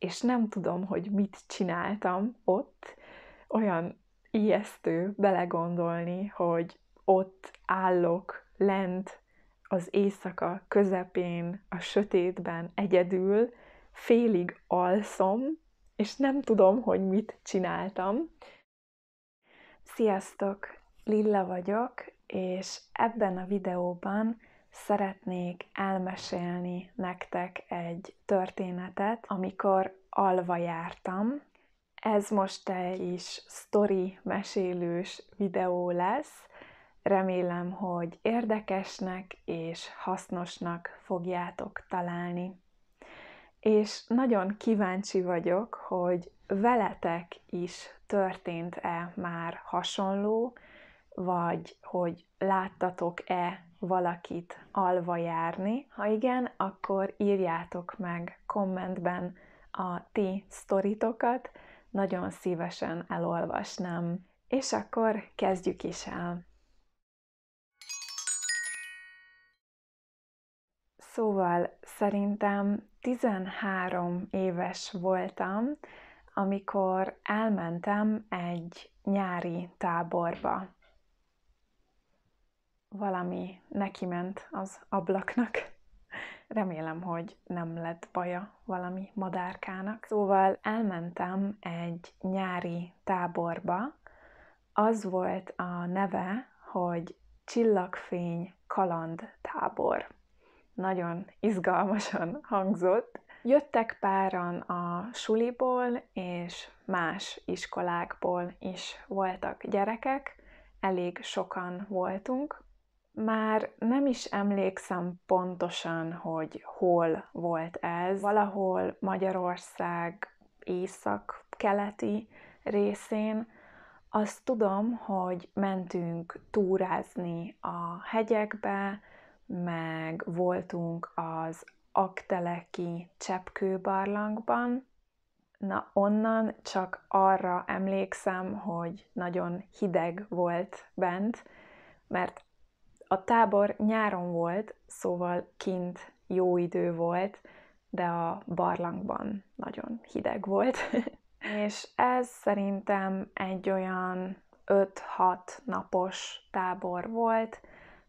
és nem tudom, hogy mit csináltam ott. Olyan ijesztő belegondolni, hogy ott állok lent az éjszaka közepén, a sötétben egyedül, félig alszom, és nem tudom, hogy mit csináltam. Sziasztok! Lilla vagyok, és ebben a videóban szeretnék elmesélni nektek egy történetet, amikor alva jártam. Ez most egy is sztori mesélős videó lesz. Remélem, hogy érdekesnek és hasznosnak fogjátok találni. És nagyon kíváncsi vagyok, hogy veletek is történt-e már hasonló, vagy hogy láttatok-e valakit alva járni. Ha igen, akkor írjátok meg kommentben a ti sztoritokat, nagyon szívesen elolvasnám. És akkor kezdjük is el. Szóval szerintem 13 éves voltam, amikor elmentem egy nyári táborba valami neki ment az ablaknak. Remélem, hogy nem lett baja valami madárkának. Szóval elmentem egy nyári táborba. Az volt a neve, hogy Csillagfény kaland tábor. Nagyon izgalmasan hangzott. Jöttek páran a suliból és más iskolákból is voltak gyerekek, elég sokan voltunk, már nem is emlékszem pontosan, hogy hol volt ez. Valahol Magyarország észak-keleti részén. Azt tudom, hogy mentünk túrázni a hegyekbe, meg voltunk az Akteleki cseppkőbarlangban. Na, onnan csak arra emlékszem, hogy nagyon hideg volt bent, mert a tábor nyáron volt, szóval kint jó idő volt, de a barlangban nagyon hideg volt. és ez szerintem egy olyan 5-6 napos tábor volt,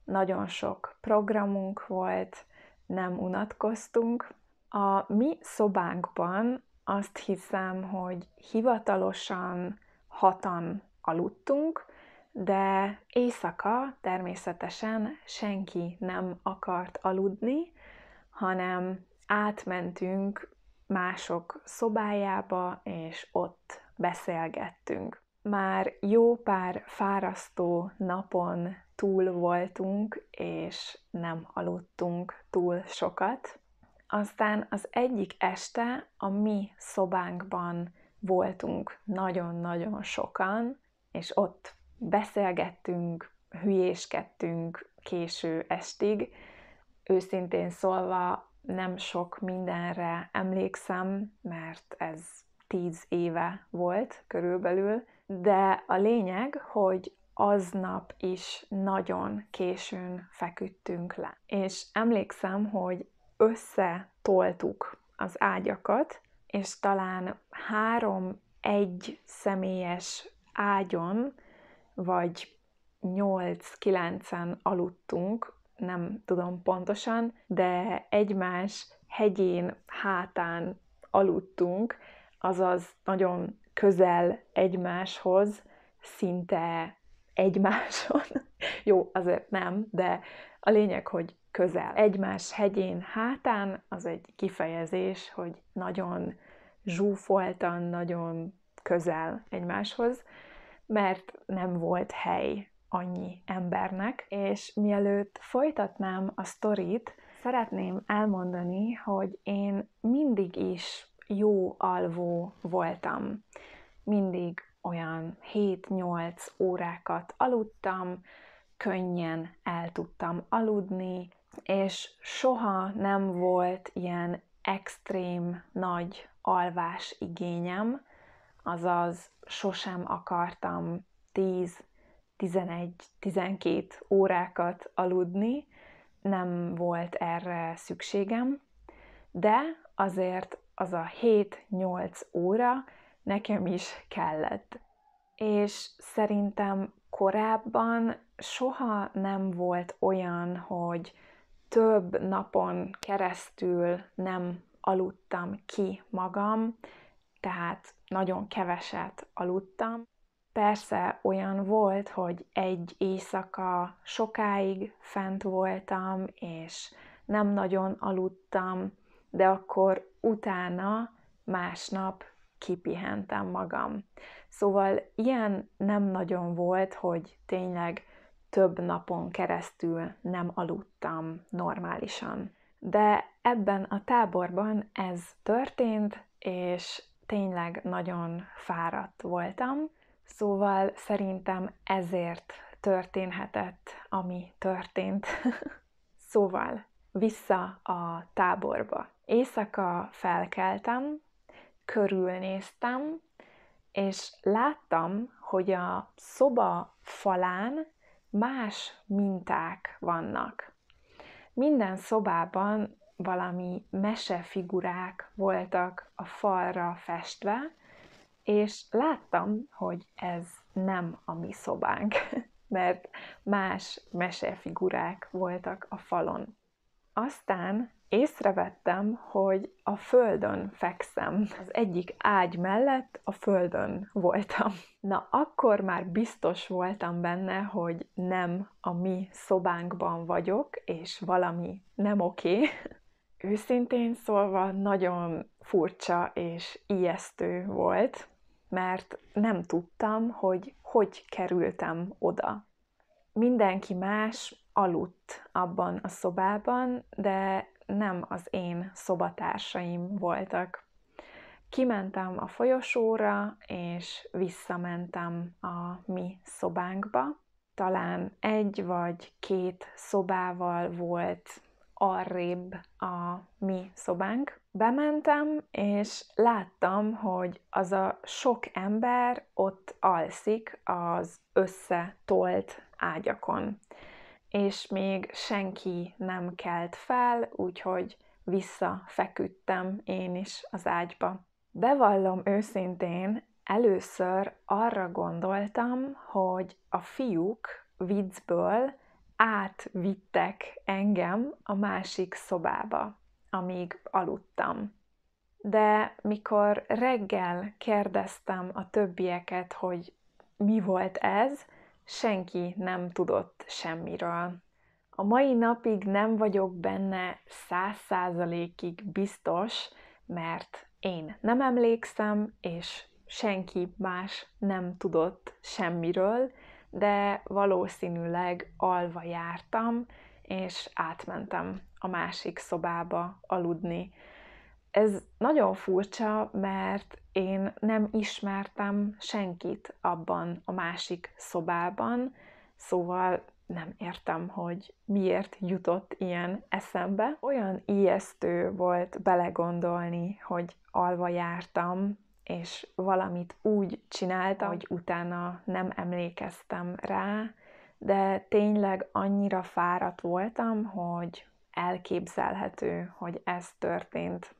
nagyon sok programunk volt, nem unatkoztunk. A mi szobánkban azt hiszem, hogy hivatalosan hatan aludtunk, de éjszaka természetesen senki nem akart aludni, hanem átmentünk mások szobájába, és ott beszélgettünk. Már jó pár fárasztó napon túl voltunk, és nem aludtunk túl sokat. Aztán az egyik este a mi szobánkban voltunk nagyon-nagyon sokan, és ott beszélgettünk, hülyéskedtünk késő estig. Őszintén szólva nem sok mindenre emlékszem, mert ez tíz éve volt körülbelül, de a lényeg, hogy aznap is nagyon későn feküdtünk le. És emlékszem, hogy összetoltuk az ágyakat, és talán három egy személyes ágyon vagy 8-9-en aludtunk, nem tudom pontosan, de egymás hegyén, hátán aludtunk, azaz nagyon közel egymáshoz, szinte egymáson. Jó, azért nem, de a lényeg, hogy közel. Egymás hegyén, hátán az egy kifejezés, hogy nagyon zsúfoltan, nagyon közel egymáshoz mert nem volt hely annyi embernek, és mielőtt folytatnám a sztorit, szeretném elmondani, hogy én mindig is jó alvó voltam. Mindig olyan 7-8 órákat aludtam, könnyen el tudtam aludni, és soha nem volt ilyen extrém nagy alvás igényem, azaz sosem akartam 10, 11, 12 órákat aludni, nem volt erre szükségem, de azért az a 7-8 óra nekem is kellett. És szerintem korábban soha nem volt olyan, hogy több napon keresztül nem aludtam ki magam, tehát nagyon keveset aludtam. Persze olyan volt, hogy egy éjszaka sokáig fent voltam, és nem nagyon aludtam, de akkor utána másnap kipihentem magam. Szóval ilyen nem nagyon volt, hogy tényleg több napon keresztül nem aludtam normálisan. De ebben a táborban ez történt, és tényleg nagyon fáradt voltam, szóval szerintem ezért történhetett, ami történt. szóval vissza a táborba. Éjszaka felkeltem, körülnéztem, és láttam, hogy a szoba falán más minták vannak. Minden szobában valami mesefigurák voltak a falra festve, és láttam, hogy ez nem a mi szobánk, mert más mesefigurák voltak a falon. Aztán észrevettem, hogy a földön fekszem. Az egyik ágy mellett a földön voltam. Na, akkor már biztos voltam benne, hogy nem a mi szobánkban vagyok, és valami nem oké. Okay őszintén szólva nagyon furcsa és ijesztő volt, mert nem tudtam, hogy hogy kerültem oda. Mindenki más aludt abban a szobában, de nem az én szobatársaim voltak. Kimentem a folyosóra, és visszamentem a mi szobánkba. Talán egy vagy két szobával volt arrébb a mi szobánk. Bementem, és láttam, hogy az a sok ember ott alszik az összetolt ágyakon. És még senki nem kelt fel, úgyhogy visszafeküdtem én is az ágyba. Bevallom őszintén, először arra gondoltam, hogy a fiúk viccből átvittek engem a másik szobába, amíg aludtam. De mikor reggel kérdeztem a többieket, hogy mi volt ez, senki nem tudott semmiről. A mai napig nem vagyok benne száz százalékig biztos, mert én nem emlékszem, és senki más nem tudott semmiről, de valószínűleg alva jártam, és átmentem a másik szobába aludni. Ez nagyon furcsa, mert én nem ismertem senkit abban a másik szobában, szóval nem értem, hogy miért jutott ilyen eszembe. Olyan ijesztő volt belegondolni, hogy alva jártam, és valamit úgy csináltam, hogy utána nem emlékeztem rá, de tényleg annyira fáradt voltam, hogy elképzelhető, hogy ez történt.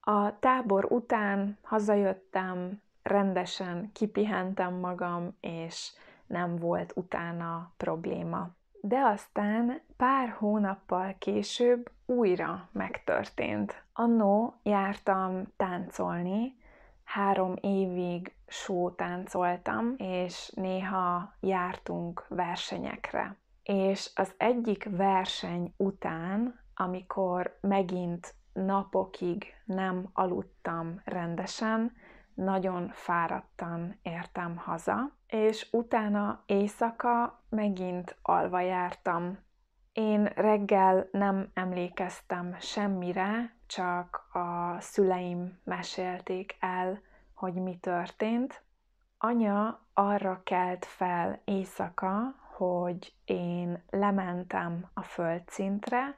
A tábor után hazajöttem, rendesen kipihentem magam, és nem volt utána probléma. De aztán pár hónappal később újra megtörtént. Annó jártam táncolni, három évig sótáncoltam, és néha jártunk versenyekre. És az egyik verseny után, amikor megint napokig nem aludtam rendesen, nagyon fáradtan értem haza, és utána éjszaka megint alva jártam. Én reggel nem emlékeztem semmire, csak a szüleim mesélték el, hogy mi történt. Anya arra kelt fel éjszaka, hogy én lementem a földszintre,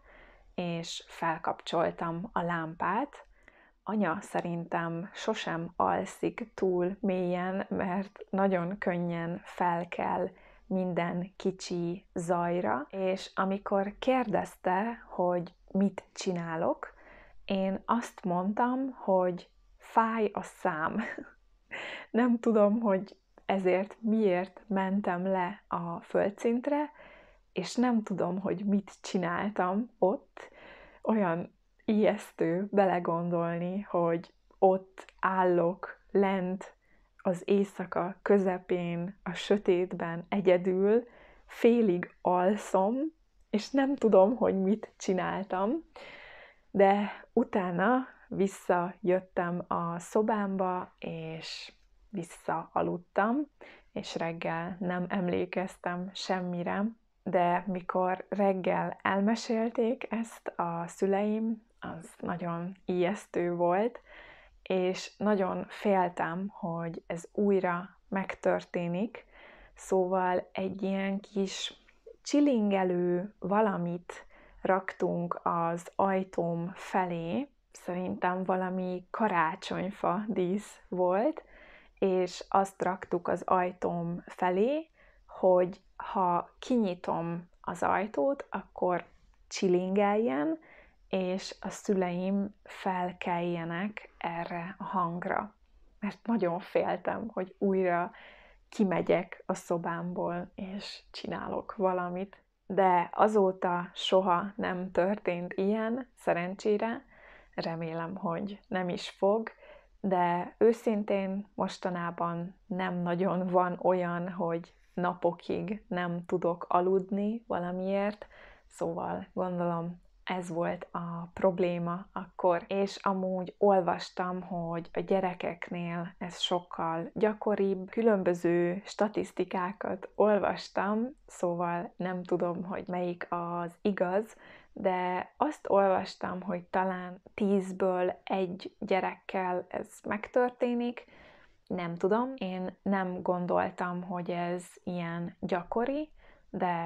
és felkapcsoltam a lámpát. Anya szerintem sosem alszik túl mélyen, mert nagyon könnyen fel kell minden kicsi zajra, és amikor kérdezte, hogy mit csinálok, én azt mondtam, hogy fáj a szám. Nem tudom, hogy ezért miért mentem le a földszintre, és nem tudom, hogy mit csináltam ott. Olyan ijesztő belegondolni, hogy ott állok lent az éjszaka közepén, a sötétben egyedül, félig alszom, és nem tudom, hogy mit csináltam. De utána visszajöttem a szobámba, és visszaaludtam, és reggel nem emlékeztem semmire, de mikor reggel elmesélték ezt a szüleim, az nagyon ijesztő volt, és nagyon féltem, hogy ez újra megtörténik, szóval egy ilyen kis csilingelő valamit raktunk az ajtóm felé, szerintem valami karácsonyfa dísz volt, és azt raktuk az ajtóm felé, hogy ha kinyitom az ajtót, akkor csilingeljen, és a szüleim felkeljenek erre a hangra. Mert nagyon féltem, hogy újra kimegyek a szobámból, és csinálok valamit de azóta soha nem történt ilyen, szerencsére. Remélem, hogy nem is fog, de őszintén mostanában nem nagyon van olyan, hogy napokig nem tudok aludni valamiért, szóval gondolom ez volt a probléma akkor. És amúgy olvastam, hogy a gyerekeknél ez sokkal gyakoribb, különböző statisztikákat olvastam, szóval nem tudom, hogy melyik az igaz, de azt olvastam, hogy talán tízből egy gyerekkel ez megtörténik, nem tudom. Én nem gondoltam, hogy ez ilyen gyakori, de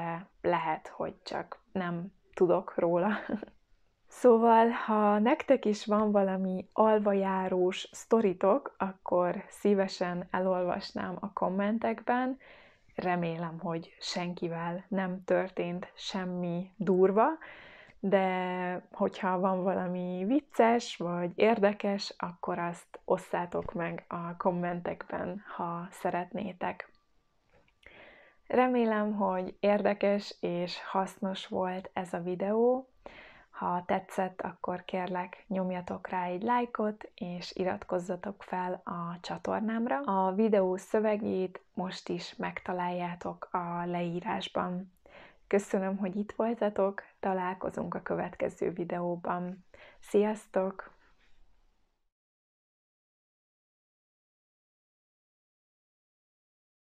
lehet, hogy csak nem tudok róla. Szóval, ha nektek is van valami alvajárós sztoritok, akkor szívesen elolvasnám a kommentekben. Remélem, hogy senkivel nem történt semmi durva, de hogyha van valami vicces vagy érdekes, akkor azt osszátok meg a kommentekben, ha szeretnétek. Remélem, hogy érdekes és hasznos volt ez a videó. Ha tetszett, akkor kérlek nyomjatok rá egy lájkot, és iratkozzatok fel a csatornámra. A videó szövegét most is megtaláljátok a leírásban. Köszönöm, hogy itt voltatok, találkozunk a következő videóban. Sziasztok!